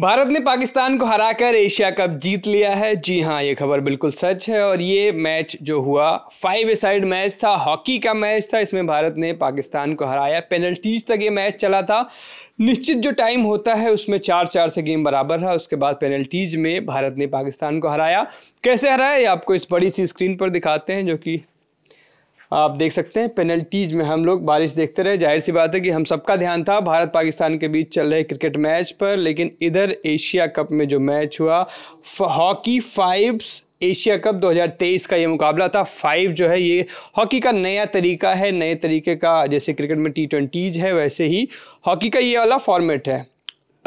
भारत ने पाकिस्तान को हराकर एशिया कप जीत लिया है जी हाँ ये खबर बिल्कुल सच है और ये मैच जो हुआ फाइव ए साइड मैच था हॉकी का मैच था इसमें भारत ने पाकिस्तान को हराया पेनल्टीज तक ये मैच चला था निश्चित जो टाइम होता है उसमें चार चार से गेम बराबर रहा उसके बाद पेनल्टीज में भारत ने पाकिस्तान को हराया कैसे हराया ये आपको इस बड़ी सी स्क्रीन पर दिखाते हैं जो कि आप देख सकते हैं पेनल्टीज में हम लोग बारिश देखते रहे जाहिर सी बात है कि हम सबका ध्यान था भारत पाकिस्तान के बीच चल रहे क्रिकेट मैच पर लेकिन इधर एशिया कप में जो मैच हुआ हॉकी फाइव्स एशिया कप 2023 का ये मुकाबला था फाइव जो है ये हॉकी का नया तरीका है नए तरीके का जैसे क्रिकेट में टी ट्वेंटीज है वैसे ही हॉकी का ये वाला फॉर्मेट है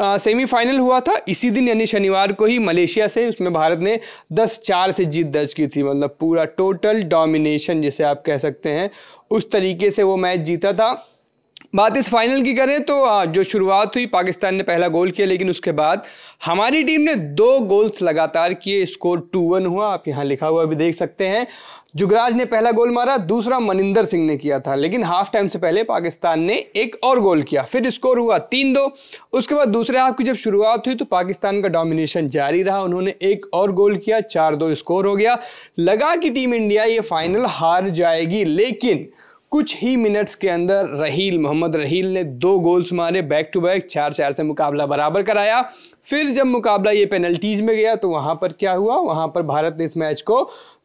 सेमीफाइनल हुआ था इसी दिन यानी शनिवार को ही मलेशिया से उसमें भारत ने 10 चार से जीत दर्ज की थी मतलब पूरा टोटल डोमिनेशन जिसे आप कह सकते हैं उस तरीके से वो मैच जीता था बात इस फाइनल की करें तो जो शुरुआत हुई पाकिस्तान ने पहला गोल किया लेकिन उसके बाद हमारी टीम ने दो गोल्स लगातार किए स्कोर टू वन हुआ आप यहाँ लिखा हुआ भी देख सकते हैं जुगराज ने पहला गोल मारा दूसरा मनिंदर सिंह ने किया था लेकिन हाफ टाइम से पहले पाकिस्तान ने एक और गोल किया फिर स्कोर हुआ तीन दो उसके बाद दूसरे हाफ की जब शुरुआत हुई तो पाकिस्तान का डोमिनेशन जारी रहा उन्होंने एक और गोल किया चार दो स्कोर हो गया लगा कि टीम इंडिया ये फाइनल हार जाएगी लेकिन कुछ ही मिनट्स के अंदर रहील मोहम्मद रहील ने दो गोल्स मारे बैक टू बैक चार चार से मुकाबला बराबर कराया फिर जब मुकाबला ये पेनल्टीज में गया तो वहाँ पर क्या हुआ वहाँ पर भारत ने इस मैच को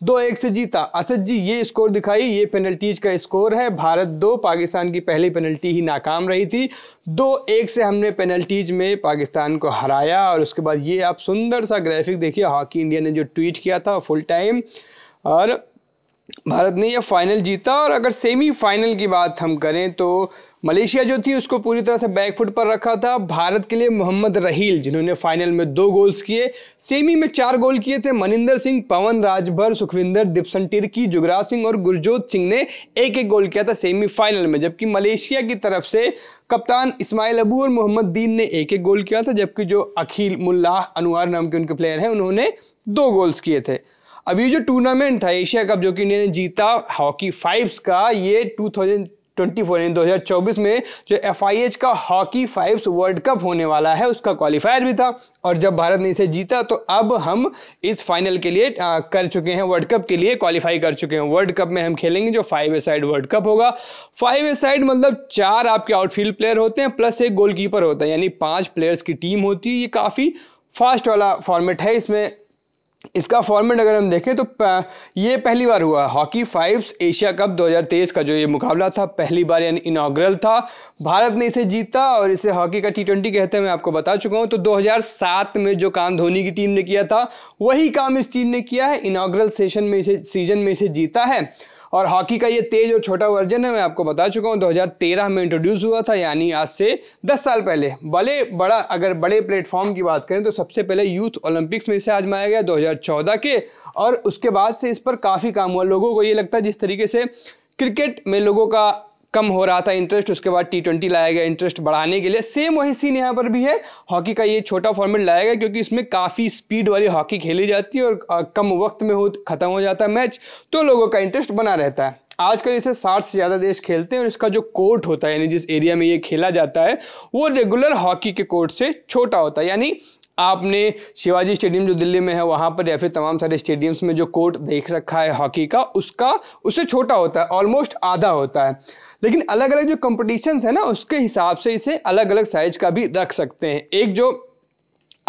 दो एक से जीता असद जी ये स्कोर दिखाई ये पेनल्टीज का स्कोर है भारत दो पाकिस्तान की पहली पेनल्टी ही नाकाम रही थी दो एक से हमने पेनल्टीज में पाकिस्तान को हराया और उसके बाद ये आप सुंदर सा ग्राफिक देखिए हॉकी इंडिया ने जो ट्वीट किया था फुल टाइम और भारत ने यह फाइनल जीता और अगर सेमीफाइनल की बात हम करें तो मलेशिया जो थी उसको पूरी तरह से बैकफुट पर रखा था भारत के लिए मोहम्मद रहील जिन्होंने फाइनल में दो गोल्स किए सेमी में चार गोल किए थे मनिंदर सिंह पवन राजभर सुखविंदर दिपसन टिर्की जुगराज सिंह और गुरजोत सिंह ने एक एक गोल किया था सेमीफाइनल में जबकि मलेशिया की तरफ से कप्तान इस्माइल अबू और मोहम्मद दीन ने एक एक गोल किया था जबकि जो अखिल मुल्लाह अनुहार नाम के उनके प्लेयर हैं उन्होंने दो गोल्स किए थे अब ये जो टूर्नामेंट था एशिया कप जो कि इंडिया ने जीता हॉकी फाइव्स का ये टू थाउजेंड यानी 2024 में जो एफ का हॉकी फाइव्स वर्ल्ड कप होने वाला है उसका क्वालिफायर भी था और जब भारत ने इसे जीता तो अब हम इस फाइनल के लिए आ, कर चुके हैं वर्ल्ड कप के लिए क्वालिफाई कर चुके हैं वर्ल्ड कप में हम खेलेंगे जो five a side world cup होगा फाइव ए साइड मतलब चार आपके आउटफील्ड प्लेयर होते हैं प्लस एक गोलकीपर होता है यानी पाँच प्लेयर्स की टीम होती है ये काफ़ी फास्ट वाला फॉर्मेट है इसमें इसका फॉर्मेट अगर हम देखें तो ये पहली बार हुआ हॉकी फाइव्स एशिया कप 2023 का जो ये मुकाबला था पहली बार यानी इनाग्रल था भारत ने इसे जीता और इसे हॉकी का टी ट्वेंटी कहते हैं मैं आपको बता चुका हूँ तो 2007 में जो काम धोनी की टीम ने किया था वही काम इस टीम ने किया है इनाग्रल सेशन में इसे सीजन में इसे जीता है और हॉकी का ये तेज और छोटा वर्जन है मैं आपको बता चुका हूँ 2013 में इंट्रोड्यूस हुआ था यानी आज से 10 साल पहले भले बड़ा अगर बड़े प्लेटफॉर्म की बात करें तो सबसे पहले यूथ ओलंपिक्स में इसे आजमाया गया 2014 के और उसके बाद से इस पर काफ़ी काम हुआ लोगों को ये लगता है जिस तरीके से क्रिकेट में लोगों का कम हो रहा था इंटरेस्ट उसके बाद टी ट्वेंटी लाया गया इंटरेस्ट बढ़ाने के लिए सेम वही सीन यहाँ पर भी है हॉकी का ये छोटा फॉर्मेट लाया गया क्योंकि इसमें काफ़ी स्पीड वाली हॉकी खेली जाती है और कम वक्त में हो ख़त्म हो जाता है मैच तो लोगों का इंटरेस्ट बना रहता है आजकल इसे साठ से ज़्यादा देश खेलते हैं और इसका जो कोर्ट होता है यानी जिस एरिया में ये खेला जाता है वो रेगुलर हॉकी के कोर्ट से छोटा होता है यानी आपने शिवाजी स्टेडियम जो दिल्ली में है वहाँ पर या फिर तमाम सारे स्टेडियम्स में जो कोर्ट देख रखा है हॉकी का उसका उससे छोटा होता है ऑलमोस्ट आधा होता है लेकिन अलग अलग जो कंपटीशंस है ना उसके हिसाब से इसे अलग अलग साइज का भी रख सकते हैं एक जो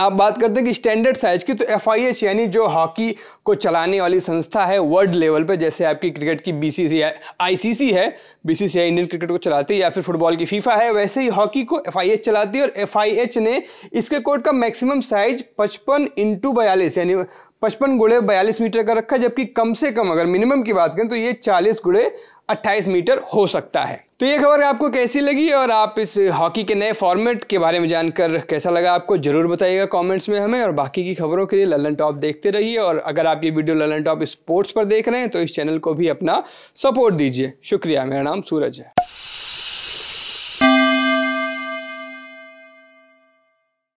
आप बात करते हैं कि स्टैंडर्ड साइज की तो एफ यानी जो हॉकी को चलाने वाली संस्था है वर्ल्ड लेवल पर जैसे आपकी क्रिकेट की बी सी आईसीसी है बी सी इंडियन क्रिकेट को चलाती है या फिर फुटबॉल की फीफा है वैसे ही हॉकी को एफ चलाती है और एफ ने इसके कोर्ट का मैक्सिमम साइज पचपन इंटू बयालीस यानी पचपन गुड़े बयालीस मीटर का रखा जबकि कम से कम अगर मिनिमम की बात करें तो ये चालीस गुड़े अट्ठाईस मीटर हो सकता है तो ये खबर आपको कैसी लगी और आप इस हॉकी के नए फॉर्मेट के बारे में जानकर कैसा लगा आपको ज़रूर बताइएगा कमेंट्स में हमें और बाकी की खबरों के लिए ललन टॉप देखते रहिए और अगर आप ये वीडियो ललन टॉप स्पोर्ट्स पर देख रहे हैं तो इस चैनल को भी अपना सपोर्ट दीजिए शुक्रिया मेरा नाम सूरज है